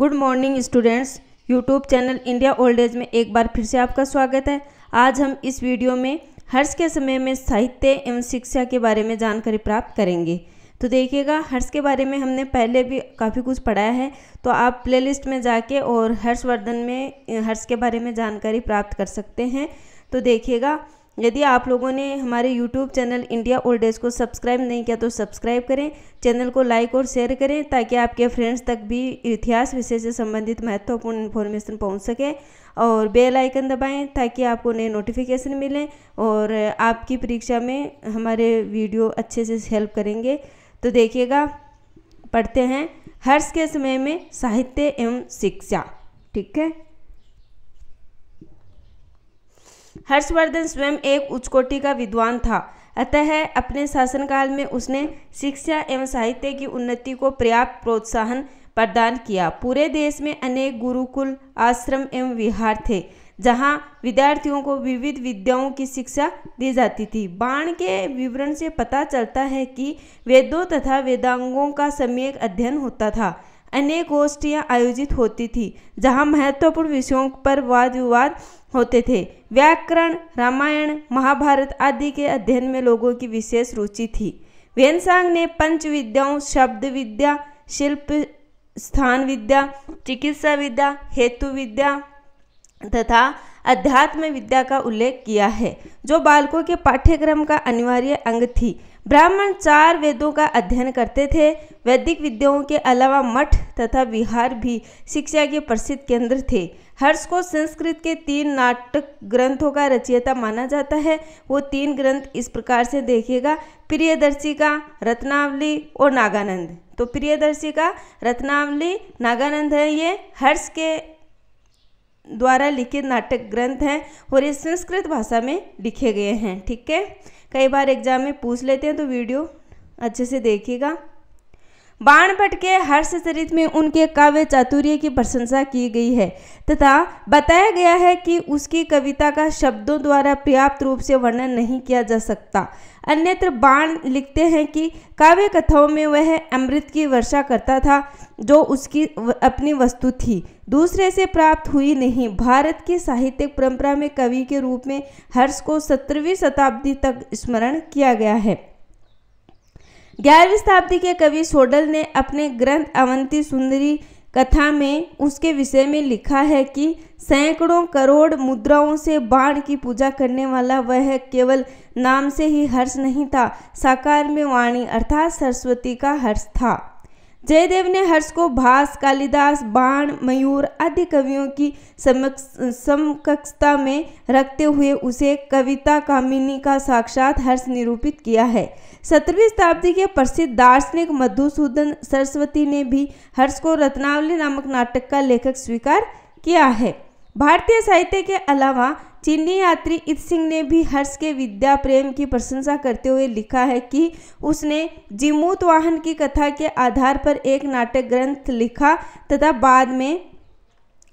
good morning students YouTube channel India old age में एक बार फिर से आपका स्वागत है आज हम इस वीडियो में हर्ष के समय में साहित्य एवं शिक्षा के बारे में जानकारी प्राप्त करेंगे तो देखिएगा हर्ष के बारे में हमने पहले भी काफ़ी कुछ पढ़ाया है तो आप प्लेलिस्ट में जाके और हर्षवर्धन में हर्ष के बारे में जानकारी प्राप्त कर सकते हैं तो देखिएगा यदि आप लोगों ने हमारे YouTube channel India old age को सब्सक्राइब नहीं किया तो सब्सक्राइब करें चैनल को लाइक और शेयर करें ताकि आपके फ्रेंड्स तक भी इतिहास विषय से संबंधित महत्वपूर्ण इन्फॉर्मेशन पहुंच सके और बेल आइकन दबाएं ताकि आपको नए नोटिफिकेशन मिलें और आपकी परीक्षा में हमारे वीडियो अच्छे से हेल्प करेंगे तो देखिएगा पढ़ते हैं हर्ष के समय में साहित्य एवं शिक्षा ठीक है हर्षवर्धन स्वयं एक उच्चकोटि का विद्वान था अतः अपने शासनकाल में उसने शिक्षा एवं साहित्य की उन्नति को पर्याप्त प्रोत्साहन प्रदान किया पूरे देश में अनेक गुरुकुल आश्रम एवं विहार थे जहां विद्यार्थियों को विविध विद्याओं की शिक्षा दी जाती थी बाण के विवरण से पता चलता है कि वेदों तथा वेदांगों का सम्यक अध्ययन होता था अनेक गोष्ठियाँ आयोजित होती थी जहाँ महत्वपूर्ण विषयों पर वाद विवाद होते थे व्याकरण रामायण महाभारत आदि के अध्ययन में लोगों की विशेष रुचि थी वेनसांग ने पंच विद्याओं शब्द विद्या शिल्प स्थान विद्या चिकित्सा विद्या हेतु विद्या तथा अध्यात्म विद्या का उल्लेख किया है जो बालकों के पाठ्यक्रम का अनिवार्य अंग थी ब्राह्मण चार वेदों का अध्ययन करते थे वैदिक विद्याओं के अलावा मठ तथा विहार भी शिक्षा के प्रसिद्ध केंद्र थे हर्ष को संस्कृत के तीन नाटक ग्रंथों का रचयिता माना जाता है वो तीन ग्रंथ इस प्रकार से प्रियदर्शी प्रियदर्शिका रत्नावली और नागानंद तो प्रियदर्शिका रत्नावली नागानंद है ये हर्ष के द्वारा लिखित नाटक ग्रंथ हैं और ये संस्कृत भाषा में लिखे गए हैं ठीक है कई बार एग्ज़ाम में पूछ लेते हैं तो वीडियो अच्छे से देखिएगा बाणभट्ट के हर्षचरित में उनके काव्य चातुर्य की प्रशंसा की गई है तथा बताया गया है कि उसकी कविता का शब्दों द्वारा पर्याप्त रूप से वर्णन नहीं किया जा सकता अन्यत्र बाण लिखते हैं कि काव्य कथाओं में वह अमृत की वर्षा करता था जो उसकी अपनी वस्तु थी दूसरे से प्राप्त हुई नहीं भारत की साहित्यिक परंपरा में कवि के रूप में हर्ष को सत्रहवीं शताब्दी तक स्मरण किया गया है ग्यारहवीं शताब्दी के कवि सोडल ने अपने ग्रंथ अवंती सुंदरी कथा में उसके विषय में लिखा है कि सैकड़ों करोड़ मुद्राओं से बाण की पूजा करने वाला वह केवल नाम से ही हर्ष नहीं था साकार में वाणी अर्थात सरस्वती का हर्ष था जयदेव ने हर्ष को भास कालिदास बाण मयूर आदि कवियों की समकक्षता में रखते हुए उसे कविता कामिनी का साक्षात हर्ष निरूपित किया है सत्रहवीं शताब्दी के प्रसिद्ध दार्शनिक मधुसूदन सरस्वती ने भी हर्ष को रत्नावली नामक नाटक का लेखक स्वीकार किया है भारतीय साहित्य के अलावा चीनी यात्री इत सिंह ने भी हर्ष के विद्या प्रेम की प्रशंसा करते हुए लिखा है कि उसने जिमूत वाहन की कथा के आधार पर एक नाटक ग्रंथ लिखा तथा बाद में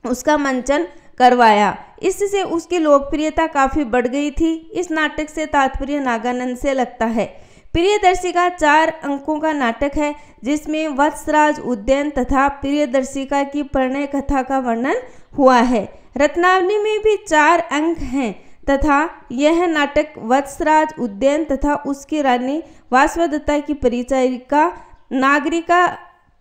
उसका मंचन करवाया इससे उसकी लोकप्रियता काफ़ी बढ़ गई थी इस नाटक से तात्पर्य नागानंद से लगता है प्रियदर्शिका चार अंकों का नाटक है जिसमें वत्सराज उद्यन तथा प्रियदर्शिका की प्रणय कथा का वर्णन हुआ है रत्नावली में भी चार अंक हैं तथा यह नाटक वत्सराज उद्यन तथा उसकी रानी वास्वदत्ता की परिचारिका नागरिका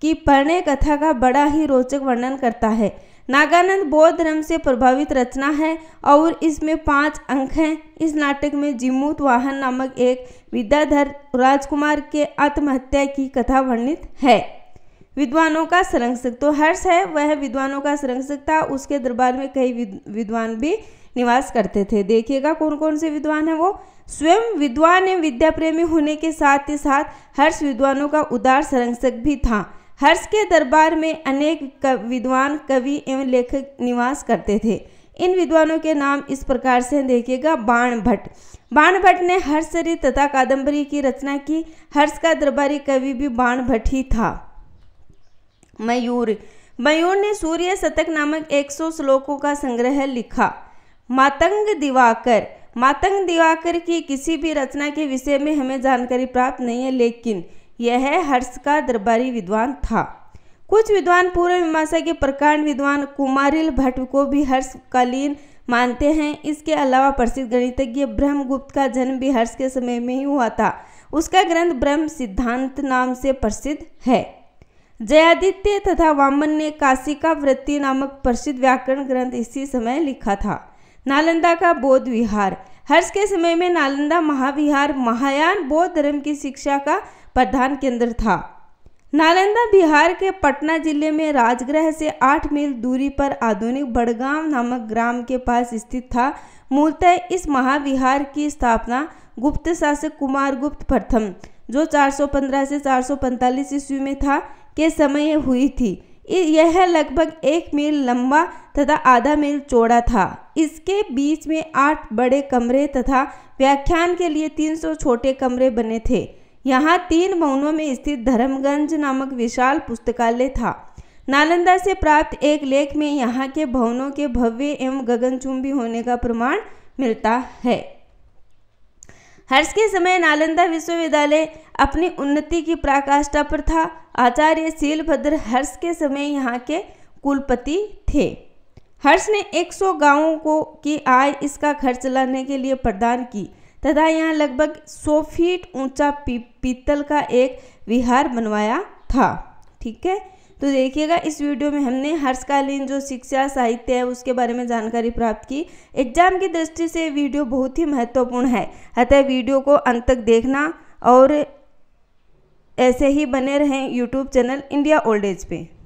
की प्रणय कथा का बड़ा ही रोचक वर्णन करता है नागानंद बौद्ध धर्म से प्रभावित रचना है और इसमें पांच अंक हैं इस नाटक में जिमूत वाहन नामक एक विद्याधर राजकुमार के आत्महत्या की कथा वर्णित है विद्वानों का संरक्षक तो हर्ष है वह विद्वानों का संरक्षक था उसके दरबार में कई विद्वान भी निवास करते थे देखिएगा कौन कौन से विद्वान है वो स्वयं विद्वान एवं विद्या प्रेमी होने के साथ ही साथ हर्ष विद्वानों का उदार संरक्षक भी था हर्ष के दरबार में अनेक विद्वान कवि एवं लेखक निवास करते थे इन विद्वानों के नाम इस प्रकार से देखिएगा बाण भट्ट बाण भट्ट ने हर्षरित तथा कादम्बरी की रचना की हर्ष का दरबारी कवि भी बाण भट्ट ही था मयूर मयूर ने सूर्य शतक नामक 100 श्लोकों का संग्रह लिखा मातंग दिवाकर मातंग दिवाकर की किसी भी रचना के विषय में हमें जानकारी प्राप्त नहीं है लेकिन यह हर्ष का दरबारी विद्वान था कुछ विद्वान पूर्व मीमांसा के प्रकांड विद्वान कुमारिल भट्ट को भी हर्षकालीन मानते हैं इसके अलावा प्रसिद्ध गणितज्ञ ब्रह्मगुप्त का जन्म भी हर्ष के समय में ही हुआ था उसका ग्रंथ ब्रह्म सिद्धांत नाम से प्रसिद्ध है जयादित्य तथा वामन ने काशिका वृत्ति नामक प्रसिद्ध व्याकरण ग्रंथ इसी समय लिखा था नालंदा का बौद्ध विहार हर्ष के समय में नालंदा महाविहार महायान बौद्ध धर्म की शिक्षा का प्रधान केंद्र था नालंदा बिहार के पटना जिले में राजगृह से आठ मील दूरी पर आधुनिक बड़गांव नामक ग्राम के पास स्थित था मूलतः इस महाविहार की स्थापना गुप्त शासक कुमार गुप्त प्रथम जो 415 से 445 ईस्वी में था के समय हुई थी यह लगभग एक मील लंबा तथा आधा मील चौड़ा था इसके बीच में आठ बड़े कमरे तथा व्याख्यान के लिए 300 छोटे कमरे बने थे यहाँ तीन भवनों में स्थित धर्मगंज नामक विशाल पुस्तकालय था नालंदा से प्राप्त एक लेख में यहाँ के भवनों के भव्य एवं गगनचुंबी होने का प्रमाण मिलता है हर्ष के समय नालंदा विश्वविद्यालय अपनी उन्नति की पराकाष्ठा पर था आचार्य शीलभद्र हर्ष के समय यहाँ के कुलपति थे हर्ष ने 100 गांवों को की आय इसका खर्च लाने के लिए प्रदान की तथा यहाँ लगभग 100 फीट ऊंचा पी, पीतल का एक विहार बनवाया था ठीक है तो देखिएगा इस वीडियो में हमने हर्षकालीन जो शिक्षा साहित्य है उसके बारे में जानकारी प्राप्त की एग्जाम की दृष्टि से वीडियो बहुत ही महत्वपूर्ण है अतः वीडियो को अंत तक देखना और ऐसे ही बने रहें YouTube channel India old age पे